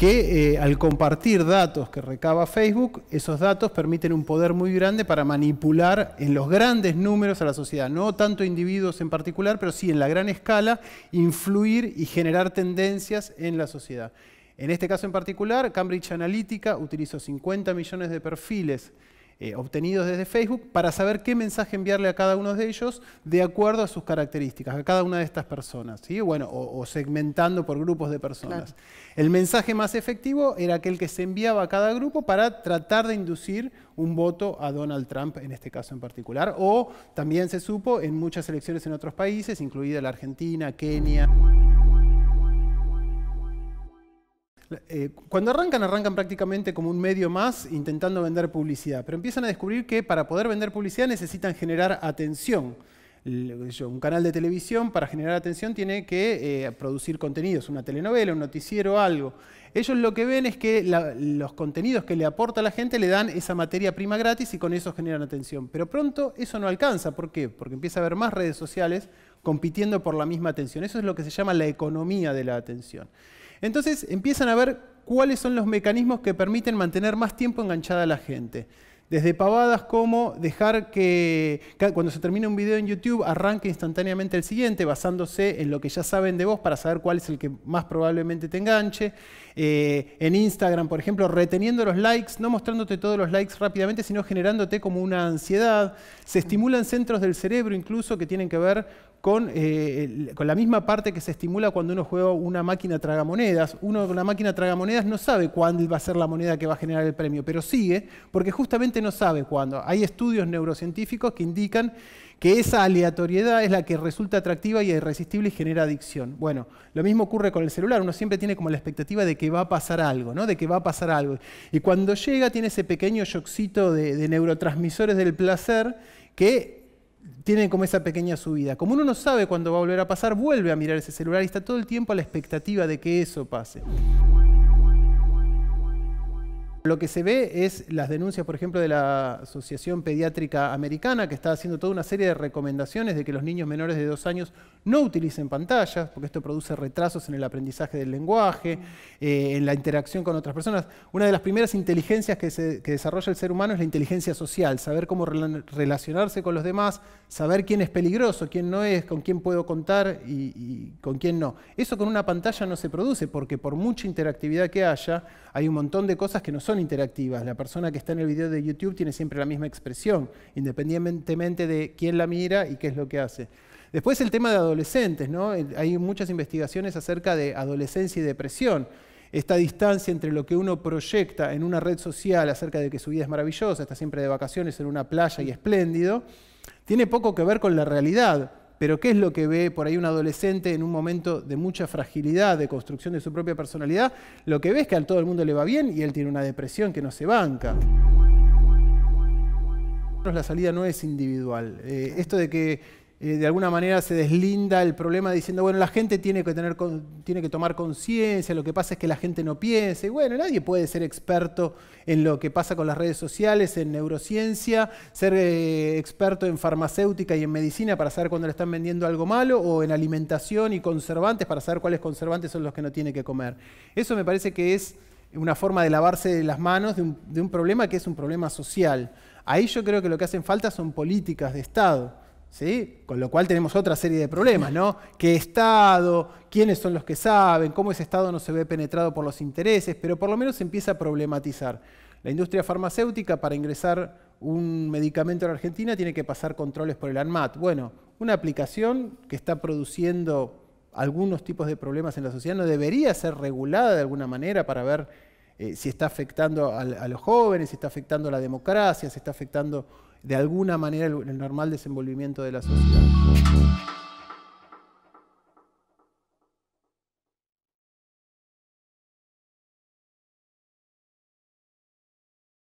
que eh, al compartir datos que recaba Facebook, esos datos permiten un poder muy grande para manipular en los grandes números a la sociedad, no tanto individuos en particular, pero sí en la gran escala, influir y generar tendencias en la sociedad. En este caso en particular, Cambridge Analytica utilizó 50 millones de perfiles eh, obtenidos desde Facebook para saber qué mensaje enviarle a cada uno de ellos de acuerdo a sus características, a cada una de estas personas, bueno, o, segmentando por grupos de personas. El mensaje más efectivo era aquel que se enviaba a cada grupo para tratar de inducir un voto a Donald Trump en este caso en particular, o también se supo en muchas elecciones en otros países, incluida la Argentina, Kenia. Eh, cuando arrancan, arrancan prácticamente como un medio más intentando vender publicidad, pero empiezan a descubrir que para poder vender publicidad necesitan generar atención. Un canal de televisión para generar atención tiene que eh, producir contenidos, una telenovela, un noticiero, algo. Ellos lo que ven es que los contenidos que le aporta la gente le dan esa materia prima gratis y con eso generan atención. Pero pronto eso no alcanza. ¿Por qué? Porque empieza a haber más redes sociales compitiendo por la misma atención. Eso es lo que se llama la economía de la atención. Entonces empiezan a ver cuáles son los mecanismos que permiten mantener más tiempo enganchada a la gente. Desde pavadas como dejar que cuando se termina un video en YouTube arranque instantáneamente el siguiente, basándose en lo que ya saben de vos para saber cuál es el que más probablemente te enganche. Eh, en Instagram, por ejemplo, reteniendo los likes, no mostrándote todos los likes rápidamente, sino generándote como una ansiedad. Se estimulan centros del cerebro incluso que tienen que ver eh, con, la misma parte que se estimula cuando uno juega una máquina tragamonedas. Uno con una máquina tragamonedas no sabe cuándo va a ser la moneda que va a generar el premio, pero sigue porque justamente no sabe cuándo. Hay estudios neurocientíficos que indican que esa aleatoriedad es la que resulta atractiva y irresistible y genera adicción. Bueno, lo mismo ocurre con el celular, uno siempre tiene como la expectativa de que va a pasar algo, ¿no? De que va a pasar algo. Y cuando llega tiene ese pequeño shockcito de neurotransmisores del placer que tiene como esa pequeña subida. Como uno no sabe cuándo va a volver a pasar, vuelve a mirar ese celular y está todo el tiempo a la expectativa de que eso pase. Lo que se ve es las denuncias, por ejemplo, de la Asociación Pediátrica Americana, que está haciendo toda una serie de recomendaciones de que los niños menores de dos años no utilicen pantallas, porque esto produce retrasos en el aprendizaje del lenguaje, eh, en la interacción con otras personas. Una de las primeras inteligencias que, se, desarrolla el ser humano es la inteligencia social, saber cómo relacionarse con los demás, saber quién es peligroso, quién no es, con quién puedo contar y, y con quién no. Eso con una pantalla no se produce, porque por mucha interactividad que haya, hay un montón de cosas que nosotros son interactivas. La persona que está en el video de YouTube tiene siempre la misma expresión, independientemente de quién la mira y qué es lo que hace. Después el tema de adolescentes, ¿no? Hay muchas investigaciones acerca de adolescencia y depresión. Esta distancia entre lo que uno proyecta en una red social acerca de que su vida es maravillosa, está siempre de vacaciones en una playa y espléndido, tiene poco que ver con la realidad pero ¿qué es lo que ve por ahí un adolescente en un momento de mucha fragilidad, de construcción de su propia personalidad? Lo que ve es que a todo el mundo le va bien y él tiene una depresión que no se banca. La salida no es individual. Eh, esto de que de alguna manera se deslinda el problema diciendo, bueno, la gente tiene que, tener, tiene que tomar conciencia, lo que pasa es que la gente no piense. bueno, nadie puede ser experto en lo que pasa con las redes sociales, en neurociencia, ser eh, experto en farmacéutica y en medicina para saber cuándo le están vendiendo algo malo, o en alimentación y conservantes para saber cuáles conservantes son los que no tiene que comer. Eso me parece que es una forma de lavarse las manos de un, de un problema que es un problema social. Ahí yo creo que lo que hacen falta son políticas de Estado con lo cual tenemos otra serie de problemas, ¿no? ¿Qué Estado? ¿Quiénes son los que saben? ¿Cómo ese Estado no se ve penetrado por los intereses? Pero por lo menos se empieza a problematizar. La industria farmacéutica para ingresar un medicamento a la Argentina tiene que pasar controles por el ANMAT. Bueno, una aplicación que está produciendo algunos tipos de problemas en la sociedad no debería ser regulada de alguna manera para ver eh, si está afectando a, a los jóvenes, si está afectando a la democracia, si está afectando de alguna manera el normal desenvolvimiento de la sociedad.